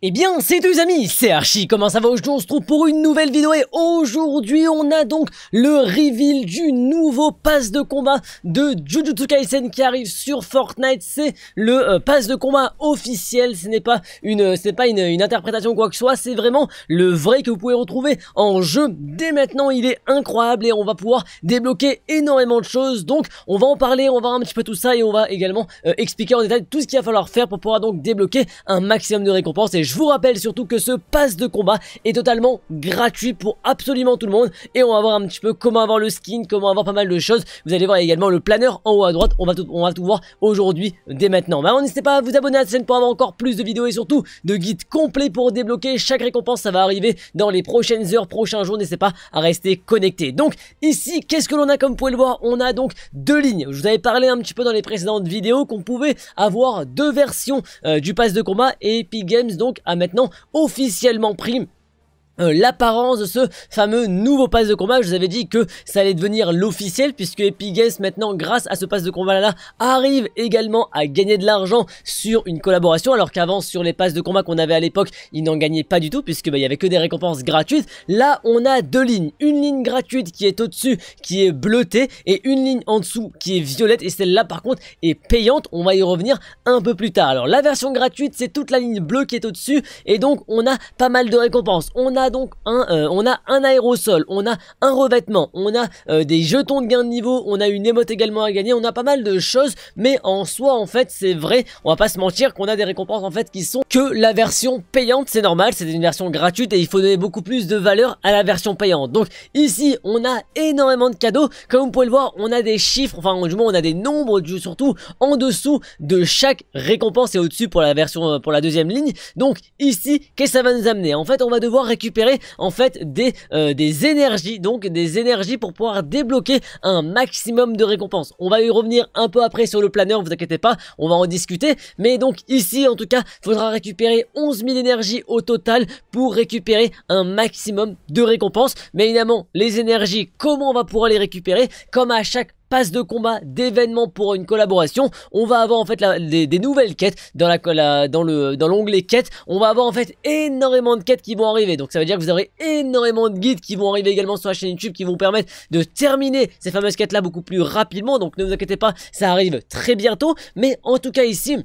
Eh bien, c'est tous amis, c'est Archie, comment ça va Aujourd'hui, on se trouve pour une nouvelle vidéo et aujourd'hui, on a donc le reveal du nouveau pass de combat de Jujutsu Kaisen qui arrive sur Fortnite. C'est le euh, pass de combat officiel, ce n'est pas une pas une, interprétation ou quoi que ce soit, c'est vraiment le vrai que vous pouvez retrouver en jeu dès maintenant. Il est incroyable et on va pouvoir débloquer énormément de choses. Donc, on va en parler, on va voir un petit peu tout ça et on va également euh, expliquer en détail tout ce qu'il va falloir faire pour pouvoir donc débloquer un maximum de récompenses je vous rappelle surtout que ce pass de combat est totalement gratuit pour absolument tout le monde et on va voir un petit peu comment avoir le skin, comment avoir pas mal de choses. Vous allez voir également le planeur en haut à droite, on va tout, on va tout voir aujourd'hui dès maintenant. Mais n'hésitez pas à vous abonner à la chaîne pour avoir encore plus de vidéos et surtout de guides complets pour débloquer chaque récompense, ça va arriver dans les prochaines heures, prochains jours, n'hésitez pas à rester connecté. Donc ici, qu'est-ce que l'on a comme vous pouvez le voir On a donc deux lignes. Je vous avais parlé un petit peu dans les précédentes vidéos qu'on pouvait avoir deux versions euh, du pass de combat et Epic Games donc à maintenant officiellement prime euh, l'apparence de ce fameux nouveau pass de combat. Je vous avais dit que ça allait devenir l'officiel puisque Epic Games maintenant grâce à ce pass de combat là arrive également à gagner de l'argent sur une collaboration alors qu'avant sur les passes de combat qu'on avait à l'époque ils n'en gagnaient pas du tout puisque bah, il y avait que des récompenses gratuites. Là on a deux lignes, une ligne gratuite qui est au-dessus qui est bleutée et une ligne en dessous qui est violette et celle-là par contre est payante. On va y revenir un peu plus tard. Alors la version gratuite c'est toute la ligne bleue qui est au-dessus et donc on a pas mal de récompenses. On a donc un, euh, on a un aérosol, on a un revêtement, on a euh, des jetons de gain de niveau, on a une émote également à gagner, on a pas mal de choses, mais en soi en fait c'est vrai, on va pas se mentir qu'on a des récompenses en fait qui sont que la version payante, c'est normal, c'est une version gratuite et il faut donner beaucoup plus de valeur à la version payante. Donc ici on a énormément de cadeaux, comme vous pouvez le voir on a des chiffres, enfin du moins on a des nombres surtout en dessous de chaque récompense et au-dessus pour la version euh, pour la deuxième ligne. Donc ici qu'est-ce que ça va nous amener En fait on va devoir récupérer en fait des, euh, des énergies, donc des énergies pour pouvoir débloquer un maximum de récompenses. On va y revenir un peu après sur le planeur, vous inquiétez pas, on va en discuter. Mais donc ici en tout cas, faudra récupérer 11 000 énergies au total pour récupérer un maximum de récompenses. Mais évidemment, les énergies, comment on va pouvoir les récupérer Comme à chaque passe de combat, d'événements pour une collaboration. On va avoir en fait des, nouvelles quêtes dans la, dans le dans l'onglet quêtes. On va avoir en fait énormément de quêtes qui vont arriver. Donc ça veut dire que vous aurez énormément de guides qui vont arriver également sur la chaîne YouTube qui vont permettre de terminer ces fameuses quêtes là beaucoup plus rapidement. Donc ne vous inquiétez pas, ça arrive très bientôt. Mais en tout cas ici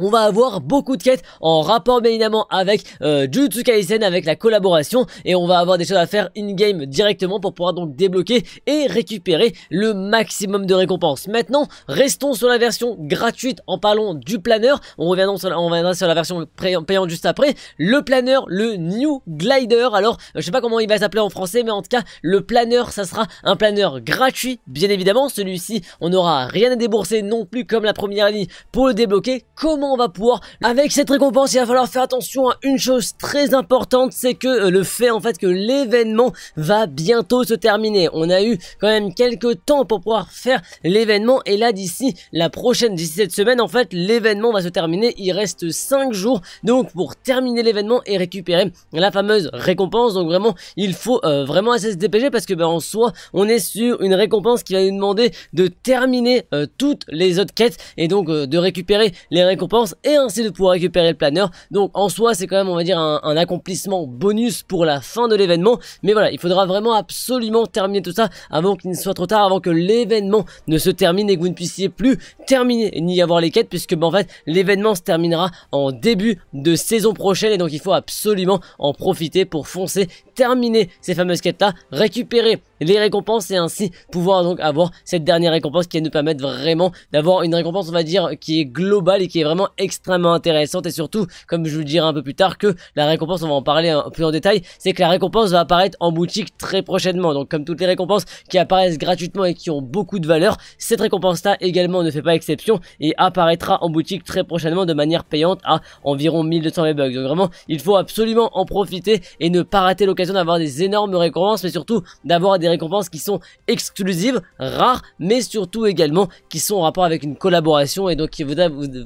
on va avoir beaucoup de quêtes en rapport bien évidemment avec Jutsu euh, Jujutsu Kaisen, avec la collaboration, et on va avoir des choses à faire in-game directement pour pouvoir donc débloquer et récupérer le maximum de récompenses. Maintenant, restons sur la version gratuite en parlant du planeur, on reviendra sur la, on sur la version payante juste après, le planeur, le New Glider, alors je sais pas comment il va s'appeler en français, mais en tout cas, le planeur, ça sera un planeur gratuit, bien évidemment, celui-ci, on n'aura rien à débourser non plus comme la première ligne pour le débloquer, comment on va pouvoir, avec cette récompense, il va falloir faire attention à une chose très importante, c'est que euh, le fait en fait que l'événement va bientôt se terminer. On a eu quand même quelques temps pour pouvoir faire l'événement et là d'ici la prochaine, d'ici cette semaine en fait, l'événement va se terminer. Il reste 5 jours donc pour terminer l'événement et récupérer la fameuse récompense. Donc vraiment, il faut euh, vraiment assez se dépêcher parce que ben, en soi, on est sur une récompense qui va nous demander de terminer euh, toutes les autres quêtes et donc de récupérer les récompenses et ainsi de pouvoir récupérer le planeur. Donc en soi c'est quand même on va dire un, accomplissement bonus pour la fin de l'événement. Mais voilà, il faudra vraiment absolument terminer tout ça avant qu'il ne soit trop tard, avant que l'événement ne se termine et que vous ne puissiez plus terminer ni avoir les quêtes puisque ben, en fait l'événement se terminera en début de saison prochaine et donc il faut absolument en profiter pour foncer, terminer ces fameuses quêtes là, récupérer les récompenses et ainsi pouvoir donc avoir cette dernière récompense qui va nous permettre vraiment d'avoir une récompense on va dire qui est globale et qui est vraiment extrêmement intéressante et surtout comme je vous le dirai un peu plus tard que la récompense on va en parler un peu en détail c'est que la récompense va apparaître en boutique très prochainement donc comme toutes les récompenses qui apparaissent gratuitement et qui ont beaucoup de valeur cette récompense là également ne fait pas exception et apparaîtra en boutique très prochainement de manière payante à environ 1200 Bugs donc vraiment il faut absolument en profiter et ne pas rater l'occasion d'avoir des énormes récompenses mais surtout d'avoir des récompenses qui sont exclusives, rares, mais surtout également qui sont en rapport avec une collaboration et donc vous,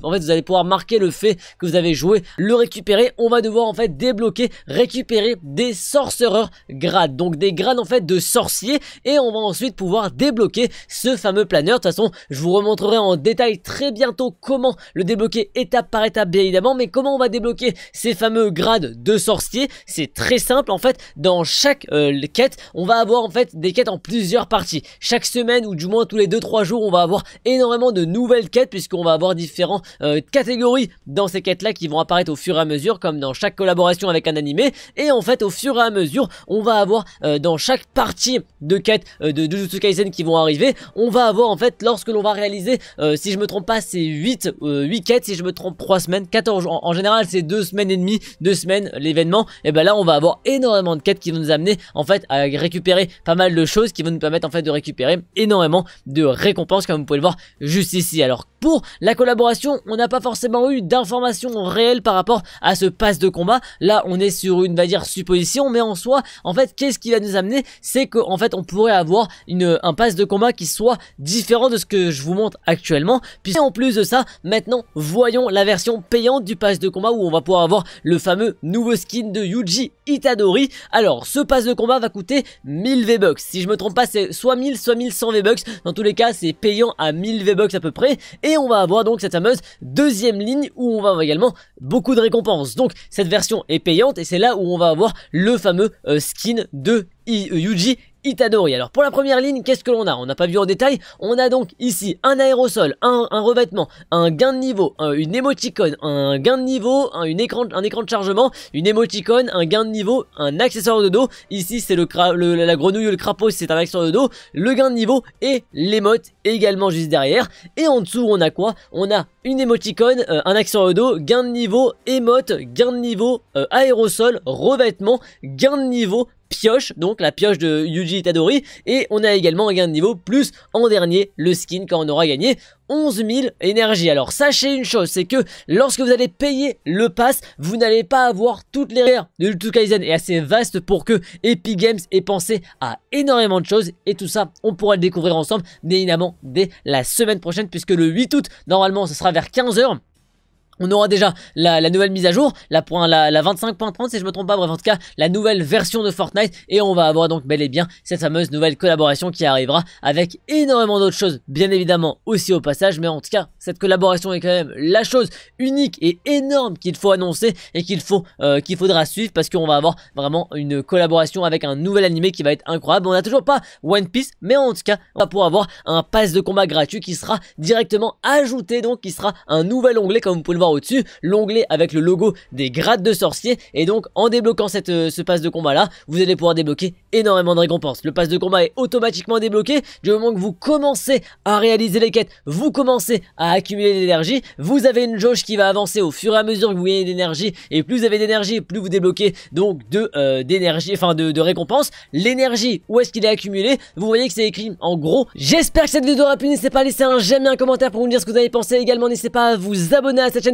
en fait vous allez pouvoir marquer le fait que vous avez joué, le récupérer. On va devoir en fait débloquer, récupérer des sorcereurs grades, donc des grades en fait de sorciers et on va ensuite pouvoir débloquer ce fameux planeur. De toute façon, je vous remontrerai en détail très bientôt comment le débloquer étape par étape bien évidemment, mais comment on va débloquer ces fameux grades de sorciers. C'est très simple en fait, dans chaque euh, quête, on va avoir en fait des quêtes en plusieurs parties. Chaque semaine ou du moins tous les 2-3 jours, on va avoir énormément de nouvelles quêtes puisqu'on va avoir différentes euh, catégories dans ces quêtes-là qui vont apparaître au fur et à mesure comme dans chaque collaboration avec un animé. Et en fait, au fur et à mesure, on va avoir euh, dans chaque partie de quête euh, de Jujutsu Kaisen qui vont arriver, on va avoir en fait lorsque l'on va réaliser, si je me trompe pas, c'est 8, 8 quêtes, si je me trompe 3 semaines, 14 en, en général c'est 2 semaines et demie, 2 semaines l'événement, et ben là on va avoir énormément de quêtes qui vont nous amener en fait à récupérer pas mal de choses qui vont nous permettre en fait de récupérer énormément de récompenses comme vous pouvez le voir juste ici. Alors pour la collaboration, on n'a pas forcément eu d'informations réelles par rapport à ce pass de combat. Là, on est sur une, va dire, supposition, mais en soi, en fait, qu'est-ce qui va nous amener C'est que en fait, on pourrait avoir une, un pass de combat qui soit différent de ce que je vous montre actuellement. Puis en plus de ça, maintenant, voyons la version payante du pass de combat où on va pouvoir avoir le fameux nouveau skin de Yuji Itadori. Alors, ce pass de combat va coûter 1000 v si je me trompe pas, c'est soit 1000, soit 1100 V-Bucks. Dans tous les cas, c'est payant à 1000 V-Bucks à peu près. Et on va avoir donc cette fameuse deuxième ligne où on va avoir également beaucoup de récompenses. Donc cette version est payante et c'est là où on va avoir le fameux euh, skin de euh, Yuji Itadori. Alors pour la première ligne, qu'est-ce que l'on a On n'a pas vu en détail, on a donc ici un aérosol, un, revêtement, un gain de niveau, une émoticône, un gain de niveau, un, écran, un écran de chargement, une émoticône, un gain de niveau, un accessoire de dos. Ici c'est le, la grenouille ou le crapaud, c'est un accessoire de dos, le gain de niveau et l'émote également juste derrière. Et en dessous on a quoi On a une émoticône, euh, un accessoire de dos, gain de niveau, émote, gain de niveau, euh, aérosol, revêtement, gain de niveau, pioche, donc la pioche de Yuji Itadori. Et on a également un gain de niveau, plus en dernier le skin quand on aura gagné 11 000 énergie Alors sachez une chose, c'est que lorsque vous allez payer le pass, vous n'allez pas avoir toutes les rires de Kaisen est assez vaste pour que Epic Games ait pensé à énormément de choses et tout ça, on pourra le découvrir ensemble, évidemment, dès la semaine prochaine puisque le 8 août, normalement, ce sera vers 15h on aura déjà la, nouvelle mise à jour, la, 25.30 si je me trompe pas, bref en tout cas la nouvelle version de Fortnite et on va avoir donc bel et bien cette fameuse nouvelle collaboration qui arrivera avec énormément d'autres choses bien évidemment aussi au passage mais en tout cas cette collaboration est quand même la chose unique et énorme qu'il faut annoncer et qu'il faut euh, qu'il faudra suivre parce qu'on va avoir vraiment une collaboration avec un nouvel animé qui va être incroyable. On n'a toujours pas One Piece mais en tout cas on va pouvoir avoir un pass de combat gratuit qui sera directement ajouté donc qui sera un nouvel onglet comme vous pouvez le voir au-dessus, l'onglet avec le logo des grades de sorcier. Et donc, en débloquant cette, euh, ce pass de combat-là, vous allez pouvoir débloquer énormément de récompenses. Le pass de combat est automatiquement débloqué du moment que vous commencez à réaliser les quêtes, vous commencez à accumuler de l'énergie, vous avez une jauge qui va avancer au fur et à mesure que vous gagnez d'énergie, et plus vous avez d'énergie, plus vous débloquez donc de euh, d'énergie, enfin de, récompense. L'énergie, où est-ce qu'il est accumulé Vous voyez que c'est écrit en gros. J'espère que cette vidéo aura plu, n'hésitez pas à laisser un j'aime et un commentaire pour me dire ce que vous avez pensé. Également, n'hésitez pas à vous abonner à cette chaîne